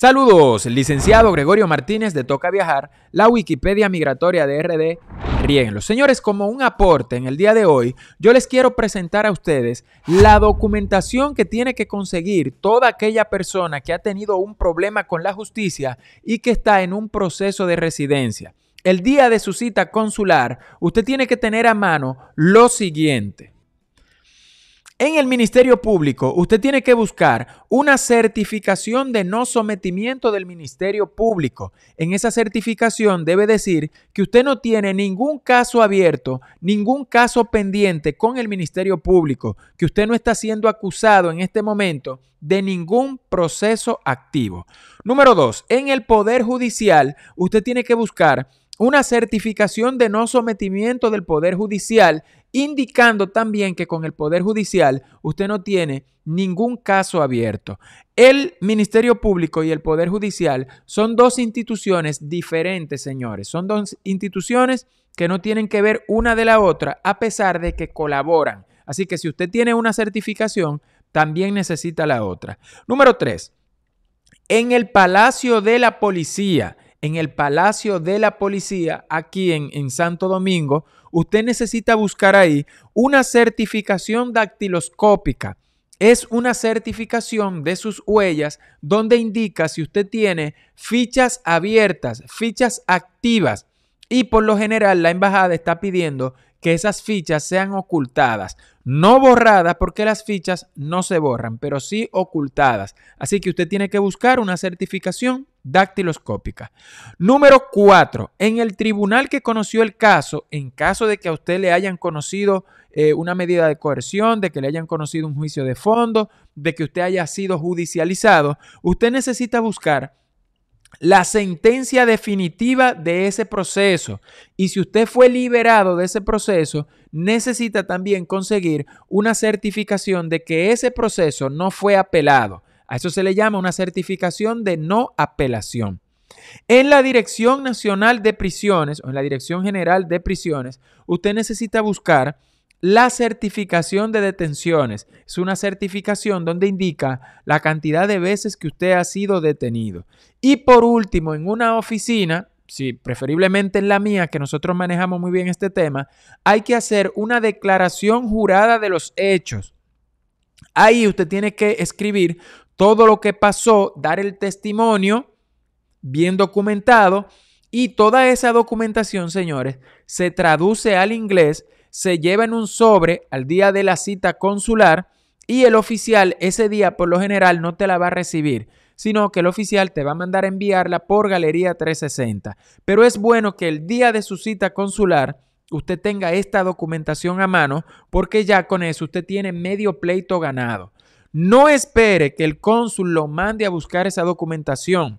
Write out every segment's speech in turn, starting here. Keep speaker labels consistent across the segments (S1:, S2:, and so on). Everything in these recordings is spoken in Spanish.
S1: Saludos, el licenciado Gregorio Martínez de Toca Viajar, la Wikipedia Migratoria de RD. los Señores, como un aporte en el día de hoy, yo les quiero presentar a ustedes la documentación que tiene que conseguir toda aquella persona que ha tenido un problema con la justicia y que está en un proceso de residencia. El día de su cita consular, usted tiene que tener a mano lo siguiente. En el Ministerio Público, usted tiene que buscar una certificación de no sometimiento del Ministerio Público. En esa certificación debe decir que usted no tiene ningún caso abierto, ningún caso pendiente con el Ministerio Público, que usted no está siendo acusado en este momento de ningún proceso activo. Número dos, en el Poder Judicial, usted tiene que buscar una certificación de no sometimiento del Poder Judicial, indicando también que con el Poder Judicial usted no tiene ningún caso abierto. El Ministerio Público y el Poder Judicial son dos instituciones diferentes, señores. Son dos instituciones que no tienen que ver una de la otra, a pesar de que colaboran. Así que si usted tiene una certificación, también necesita la otra. Número tres, en el Palacio de la Policía en el Palacio de la Policía, aquí en, Santo Domingo, usted necesita buscar ahí una certificación dactiloscópica. Es una certificación de sus huellas donde indica si usted tiene fichas abiertas, fichas activas. Y por lo general la embajada está pidiendo que esas fichas sean ocultadas. No borradas porque las fichas no se borran, pero sí ocultadas. Así que usted tiene que buscar una certificación dactiloscópica. Número cuatro, En el tribunal que conoció el caso, en caso de que a usted le hayan conocido eh, una medida de coerción, de que le hayan conocido un juicio de fondo, de que usted haya sido judicializado, usted necesita buscar la sentencia definitiva de ese proceso. Y si usted fue liberado de ese proceso, necesita también conseguir una certificación de que ese proceso no fue apelado. A eso se le llama una certificación de no apelación. En la Dirección Nacional de Prisiones o en la Dirección General de Prisiones, usted necesita buscar la certificación de detenciones es una certificación donde indica la cantidad de veces que usted ha sido detenido. Y por último, en una oficina, sí, preferiblemente en la mía, que nosotros manejamos muy bien este tema, hay que hacer una declaración jurada de los hechos. Ahí usted tiene que escribir todo lo que pasó, dar el testimonio bien documentado y toda esa documentación, señores, se traduce al inglés se lleva en un sobre al día de la cita consular y el oficial ese día por lo general no te la va a recibir, sino que el oficial te va a mandar a enviarla por Galería 360. Pero es bueno que el día de su cita consular usted tenga esta documentación a mano porque ya con eso usted tiene medio pleito ganado. No espere que el cónsul lo mande a buscar esa documentación.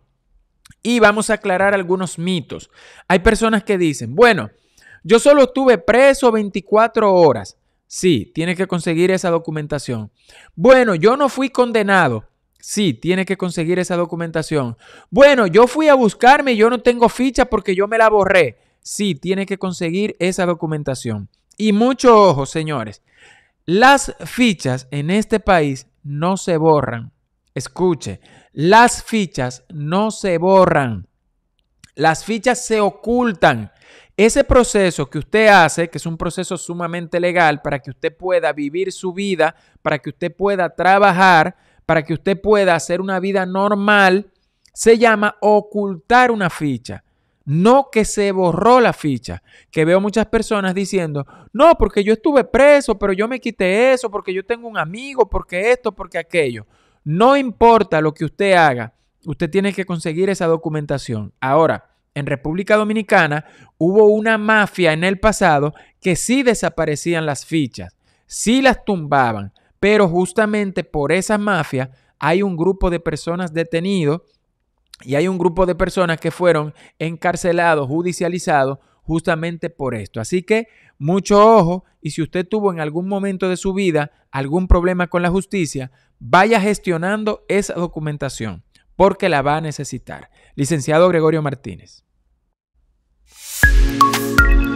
S1: Y vamos a aclarar algunos mitos. Hay personas que dicen, bueno, yo solo estuve preso 24 horas. Sí, tiene que conseguir esa documentación. Bueno, yo no fui condenado. Sí, tiene que conseguir esa documentación. Bueno, yo fui a buscarme y yo no tengo ficha porque yo me la borré. Sí, tiene que conseguir esa documentación. Y mucho ojo, señores. Las fichas en este país no se borran. Escuche, las fichas no se borran. Las fichas se ocultan. Ese proceso que usted hace, que es un proceso sumamente legal para que usted pueda vivir su vida, para que usted pueda trabajar, para que usted pueda hacer una vida normal, se llama ocultar una ficha. No que se borró la ficha, que veo muchas personas diciendo, no, porque yo estuve preso, pero yo me quité eso, porque yo tengo un amigo, porque esto, porque aquello. No importa lo que usted haga, usted tiene que conseguir esa documentación. Ahora, en República Dominicana hubo una mafia en el pasado que sí desaparecían las fichas, sí las tumbaban, pero justamente por esa mafia hay un grupo de personas detenidos y hay un grupo de personas que fueron encarcelados, judicializados justamente por esto. Así que mucho ojo y si usted tuvo en algún momento de su vida algún problema con la justicia, vaya gestionando esa documentación porque la va a necesitar. Licenciado Gregorio Martínez. Música